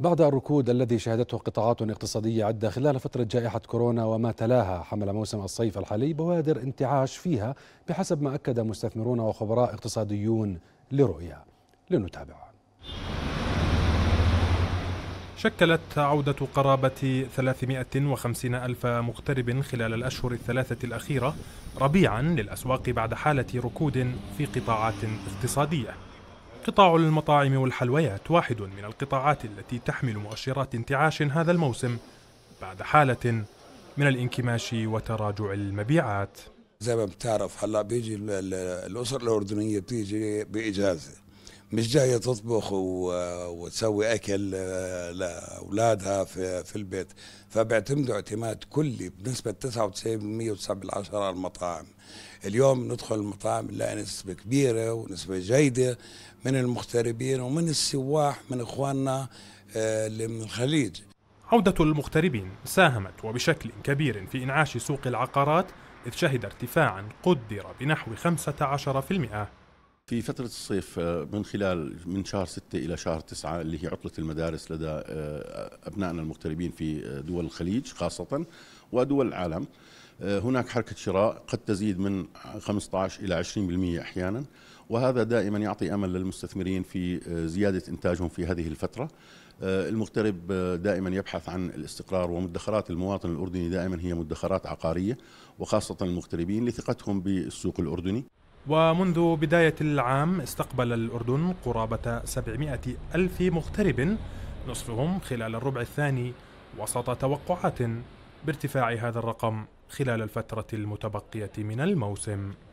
بعد الركود الذي شهدته قطاعات اقتصادية عدة خلال فترة جائحة كورونا وما تلاها حمل موسم الصيف الحالي بوادر انتعاش فيها بحسب ما أكد مستثمرون وخبراء اقتصاديون لرؤيا لنتابع شكلت عودة قرابة 350 ألف مغترب خلال الأشهر الثلاثة الأخيرة ربيعا للأسواق بعد حالة ركود في قطاعات اقتصادية قطاع المطاعم والحلويات واحد من القطاعات التي تحمل مؤشرات انتعاش هذا الموسم بعد حالة من الانكماش وتراجع المبيعات زي ما بتعرف هلا بيجي الاسر الاردنيه بتيجي باجازه مش جايه تطبخ وتسوي اكل آه، لاولادها في, في البيت فبيعتمدوا اعتماد كلي بنسبه 99% و9 على المطاعم اليوم ندخل المطاعم نلاقي نسبه كبيره ونسبه جيده من المغتربين ومن السواح من اخواننا آه، اللي من الخليج عودة المغتربين ساهمت وبشكل كبير في إنعاش سوق العقارات إذ شهد ارتفاعا قدر بنحو 15% في فترة الصيف آه، من خلال من شهر 6 إلى شهر 9 اللي هي عطلة المدارس لدى آه، أبنائنا المغتربين في آه، دول الخليج خاصة ودول العالم هناك حركة شراء قد تزيد من 15 إلى 20% أحيانا وهذا دائما يعطي أمل للمستثمرين في زيادة إنتاجهم في هذه الفترة المغترب دائما يبحث عن الاستقرار ومدخرات المواطن الأردني دائما هي مدخرات عقارية وخاصة المغتربين لثقتهم بالسوق الأردني ومنذ بداية العام استقبل الأردن قرابة 700 ألف مغترب نصفهم خلال الربع الثاني وسط توقعات بارتفاع هذا الرقم خلال الفترة المتبقية من الموسم